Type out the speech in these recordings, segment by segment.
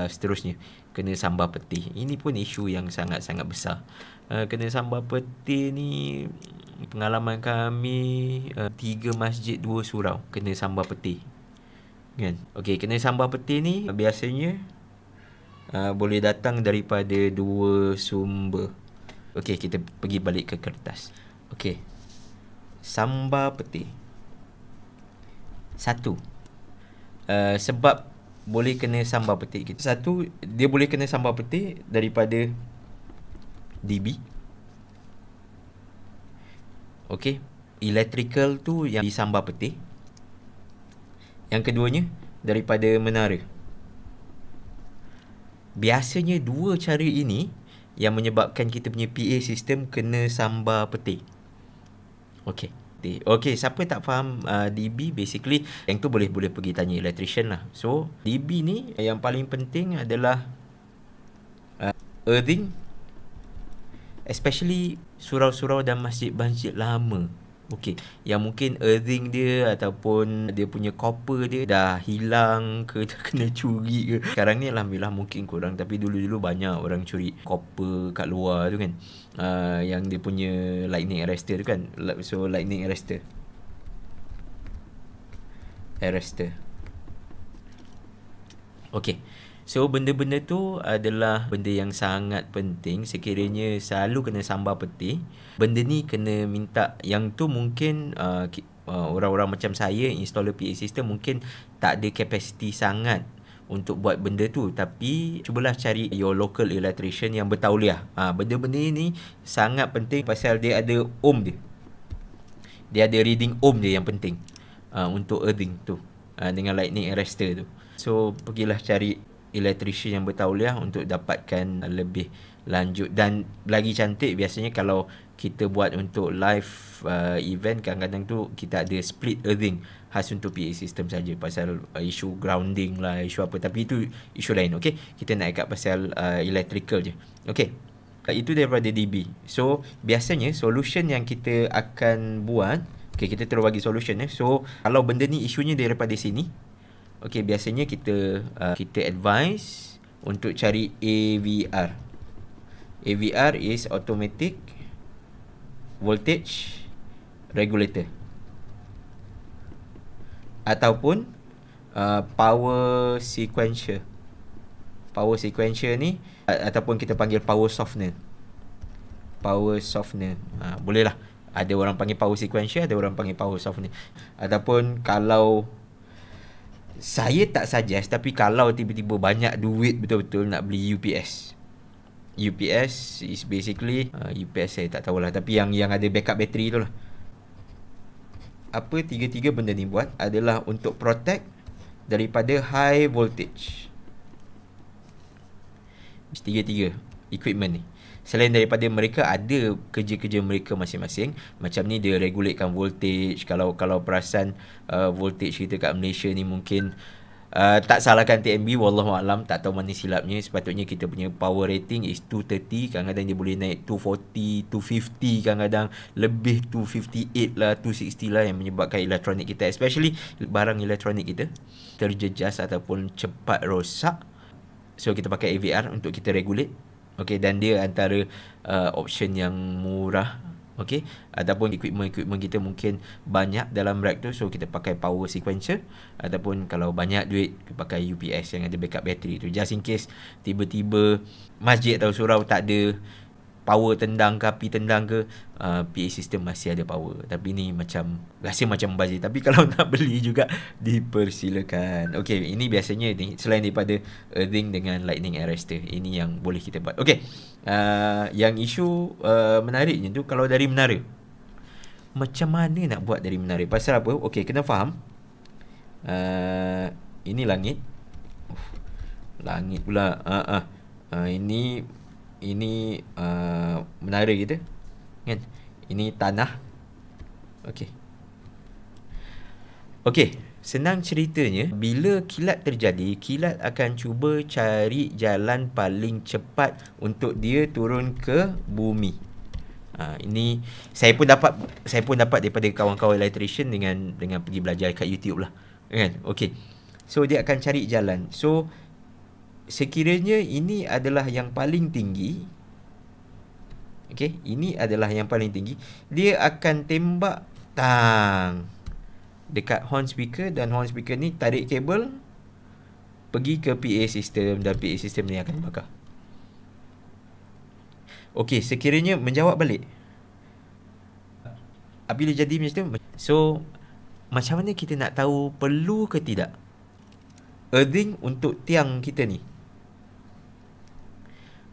Eh, seterusnya kena sambar peti. Ini pun isu yang sangat-sangat besar. Uh, kena sambar peti ni pengalaman kami uh, tiga masjid dua surau kena sambar peti. Kan? Okey, kena sambar peti ni uh, biasanya uh, boleh datang daripada dua sumber. Okey, kita pergi balik ke kertas. Okey. Sambar peti. Satu. Uh, sebab boleh kena sambal peti gitu. Satu dia boleh kena sambal peti daripada DB. Okey, electrical tu yang disambal peti Yang keduanya daripada menara. Biasanya dua cara ini yang menyebabkan kita punya PA sistem kena sambal peti Okey. Okay. okay, siapa tak faham uh, DB basically yang tu boleh boleh pergi tanya electrician lah. So, DB ni eh, yang paling penting adalah uh, earthing especially surau-surau dan masjid-masjid lama. Okey, yang mungkin earring dia ataupun dia punya copper dia dah hilang ke dah kena curi ke. Sekarang ni alhamdulillah mungkin kurang tapi dulu-dulu banyak orang curi copper kat luar tu kan. Uh, yang dia punya lightning arrester tu kan. So lightning arrester. Arrester. Okey. So benda-benda tu adalah benda yang sangat penting Sekiranya selalu kena sambar peti Benda ni kena minta Yang tu mungkin uh, uh, orang-orang macam saya Installer PA system mungkin tak ada kapasiti sangat untuk buat benda tu tapi cubalah cari your local electrician yang bertauliah. Ha, benda-benda ni sangat penting pasal dia ada ohm dia. Dia ada reading ohm dia yang penting uh, untuk earthing tu uh, dengan lightning arrester tu. So pergilah cari electrician yang bertauliah untuk dapatkan lebih lanjut dan lagi cantik biasanya kalau kita buat untuk live uh, event kadang-kadang tu kita ada split earthing khas untuk PA system saja pasal uh, isu grounding lah isu apa tapi itu isu lain okey kita nak ikat pasal uh, electrical je okey uh, itu daripada DB so biasanya solution yang kita akan buat okey kita terus bagi solution eh so kalau benda ni isunya daripada sini Okay, biasanya kita uh, kita advise untuk cari AVR. AVR is automatic voltage regulator ataupun uh, power sequencer. Power sequencer ni uh, ataupun kita panggil power softener. Power softener. Ha, bolehlah. Ada orang panggil power sequencer, ada orang panggil power softener. Ataupun kalau saya tak suggest tapi kalau tiba-tiba banyak duit betul-betul nak beli UPS. UPS is basically uh, UPS saya tak tahulah tapi yang yang ada backup bateri tu lah. Apa tiga-tiga benda ni buat adalah untuk protect daripada high voltage. Tiga-tiga equipment ni selain daripada mereka ada kerja-kerja mereka masing-masing macam ni dia regulatekan voltage kalau kalau perasan uh, voltage kita kat Malaysia ni mungkin Uh, tak salahkan TMB wallahu alam tak tahu mana silapnya sepatutnya kita punya power rating is 230 kadang-kadang dia boleh naik 240 250 kadang-kadang lebih 258 lah 260 lah yang menyebabkan elektronik kita especially barang elektronik kita terjejas ataupun cepat rosak so kita pakai AVR untuk kita regulate Okay, dan dia antara uh, option yang murah. Okay, ataupun equipment-equipment kita mungkin banyak dalam rack tu. So, kita pakai power sequencer. Ataupun kalau banyak duit, kita pakai UPS yang ada backup bateri tu. Just in case tiba-tiba masjid atau surau tak ada power tendang ke api tendang ke uh, PA system masih ada power tapi ni macam rasa macam bazir tapi kalau nak beli juga dipersilakan okay ini biasanya ni selain daripada earthing dengan lightning arrester ini yang boleh kita buat okay uh, yang isu uh, menariknya tu kalau dari menara macam mana nak buat dari menara pasal apa okay kena faham uh, ini langit uh, langit pula uh, uh, uh, ini ini ini uh, menara kita kan ini tanah okey okey senang ceritanya bila kilat terjadi kilat akan cuba cari jalan paling cepat untuk dia turun ke bumi Ha, ini saya pun dapat saya pun dapat daripada kawan-kawan electrician dengan dengan pergi belajar kat YouTube lah kan okey so dia akan cari jalan so sekiranya ini adalah yang paling tinggi okay? ini adalah yang paling tinggi dia akan tembak tang dekat horn speaker dan horn speaker ni tarik kabel pergi ke PA system dan PA system ni akan bakar Okay, sekiranya menjawab balik apabila jadi macam tu so macam mana kita nak tahu perlu ke tidak earthing untuk tiang kita ni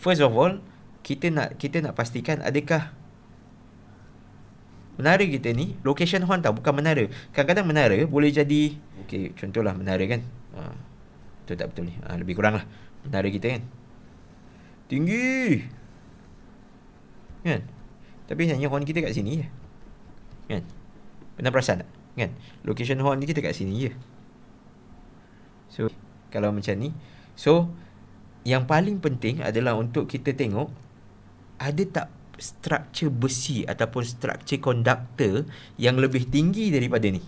First of all Kita nak Kita nak pastikan Adakah Menara kita ni Location horn tak Bukan menara Kadang-kadang menara Boleh jadi Okay contohlah menara kan ha, Betul tak betul ni ha, Lebih kurang lah Menara kita kan Tinggi Kan Tapi sebenarnya horn kita kat sini je Kan Pernah perasan tak Kan Location horn ni kita kat sini je So Kalau macam ni So yang paling penting adalah untuk kita tengok ada tak struktur besi ataupun struktur konduktor yang lebih tinggi daripada ni.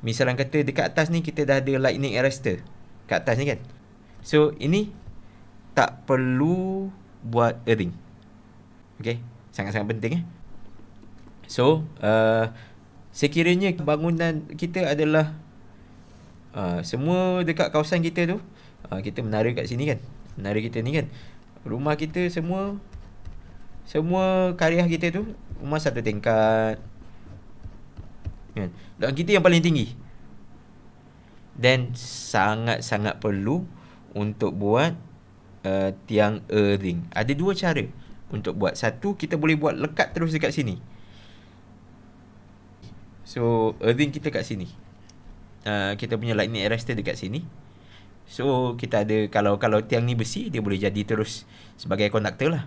Misalnya kata dekat atas ni kita dah ada lightning arrester. Kat atas ni kan. So ini tak perlu buat earthing. Okay. Sangat-sangat penting eh. So uh, sekiranya bangunan kita adalah uh, semua dekat kawasan kita tu uh, kita menara kat sini kan menara kita ni kan rumah kita semua semua karya kita tu rumah satu tingkat kan dan kita yang paling tinggi dan sangat-sangat perlu untuk buat uh, tiang earthing ada dua cara untuk buat satu kita boleh buat lekat terus dekat sini so earthing kita kat sini Uh, kita punya lightning arrester dekat sini. So kita ada kalau kalau tiang ni besi dia boleh jadi terus sebagai konduktor lah.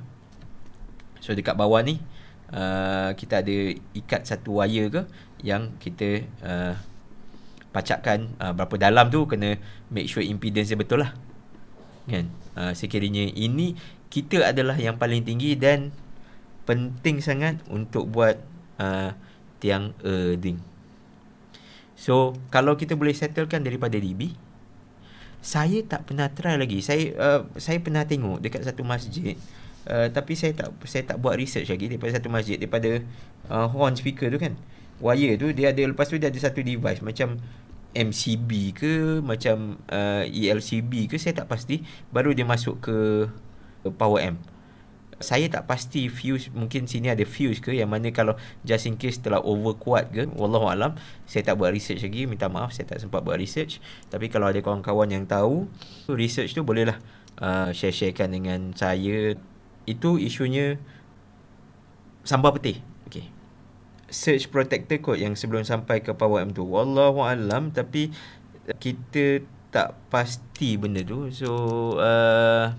So dekat bawah ni uh, kita ada ikat satu wire ke yang kita uh, pacakkan uh, berapa dalam tu kena make sure impedance dia betul lah. Kan? Uh, sekiranya ini kita adalah yang paling tinggi dan penting sangat untuk buat uh, tiang earthing. Uh, So kalau kita boleh settlekan daripada DB saya tak pernah try lagi. Saya uh, saya pernah tengok dekat satu masjid Uh, tapi saya tak saya tak buat research lagi daripada satu masjid daripada uh, horn speaker tu kan wire tu dia ada lepas tu dia ada satu device macam MCB ke macam uh, ELCB ke saya tak pasti baru dia masuk ke uh, power amp saya tak pasti fuse mungkin sini ada fuse ke yang mana kalau just in case telah over kuat ke wallahu alam saya tak buat research lagi minta maaf saya tak sempat buat research tapi kalau ada kawan-kawan yang tahu research tu bolehlah uh, share-sharekan dengan saya itu isunya sambal petih okey search protector kot yang sebelum sampai ke power M tu wallahu alam tapi kita tak pasti benda tu so uh,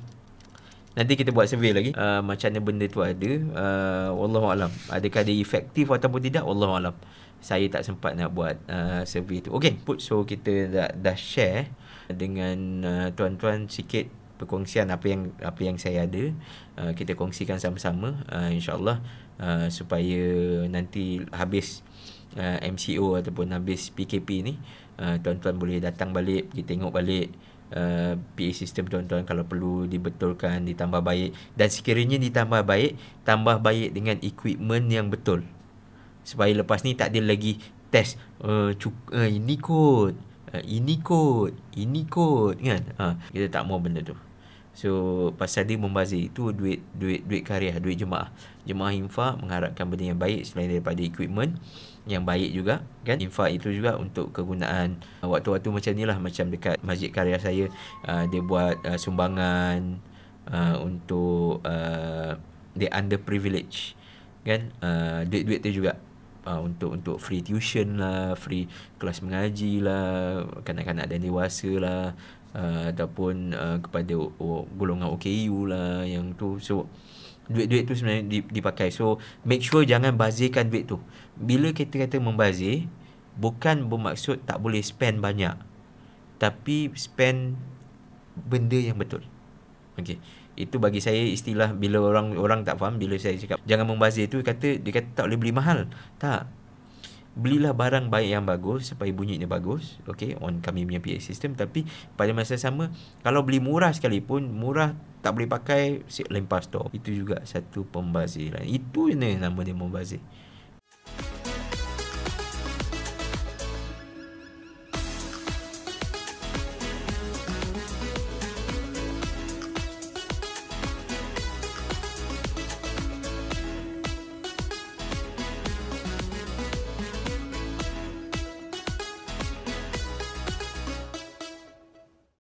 Nanti kita buat survey lagi uh, Macam mana benda tu ada uh, Wallahualam Adakah dia efektif ataupun tidak Wallahualam Saya tak sempat nak buat uh, survey tu Okay put So kita dah, dah share Dengan uh, tuan-tuan sikit perkongsian apa yang apa yang saya ada uh, kita kongsikan sama-sama uh, insyaallah uh, supaya nanti habis uh, MCO ataupun habis PKP ni uh, tuan-tuan boleh datang balik kita tengok balik uh, eh, PA sistem tuan-tuan kalau perlu dibetulkan ditambah baik dan sekiranya ditambah baik tambah baik dengan equipment yang betul supaya lepas ni tak ada lagi test uh, uh, ini kot uh, ini kot ini kot kan uh, kita tak mau benda tu So pasal dia membazir itu duit duit duit karya, duit jemaah. Jemaah infak mengharapkan benda yang baik selain daripada equipment yang baik juga kan infak itu juga untuk kegunaan uh, waktu-waktu macam ni lah macam dekat masjid karya saya uh, dia buat uh, sumbangan uh, untuk uh, the underprivileged kan uh, duit-duit tu juga Uh, untuk untuk free tuition lah, free kelas mengaji lah, kanak-kanak dan dewasa lah, uh, ataupun uh, kepada golongan OKU lah yang tu. So, duit-duit tu sebenarnya dipakai. So make sure jangan bazirkan duit tu. Bila kita kata membazir, bukan bermaksud tak boleh spend banyak. Tapi spend benda yang betul. Okey. Itu bagi saya istilah bila orang orang tak faham bila saya cakap jangan membazir tu kata dia kata tak boleh beli mahal. Tak belilah barang baik yang bagus supaya bunyinya bagus okay? on kami punya PA system tapi pada masa sama kalau beli murah sekalipun murah tak boleh pakai lempas tu itu juga satu pembaziran. Lah. itu yang nama dia membazir